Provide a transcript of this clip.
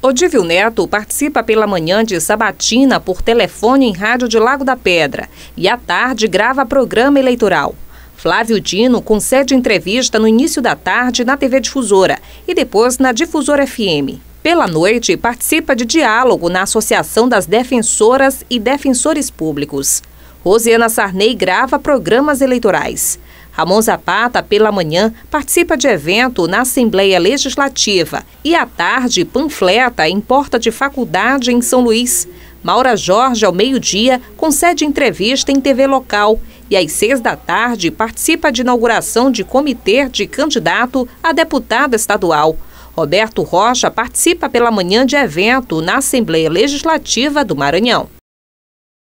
Odívio Neto participa pela manhã de Sabatina por telefone em rádio de Lago da Pedra e à tarde grava programa eleitoral. Flávio Dino concede entrevista no início da tarde na TV Difusora e depois na Difusora FM. Pela noite, participa de diálogo na Associação das Defensoras e Defensores Públicos. Rosiana Sarney grava programas eleitorais. Ramon Zapata, pela manhã, participa de evento na Assembleia Legislativa e, à tarde, panfleta em porta de faculdade em São Luís. Maura Jorge, ao meio-dia, concede entrevista em TV local e, às seis da tarde, participa de inauguração de comitê de candidato a deputada estadual. Roberto Rocha participa pela manhã de evento na Assembleia Legislativa do Maranhão.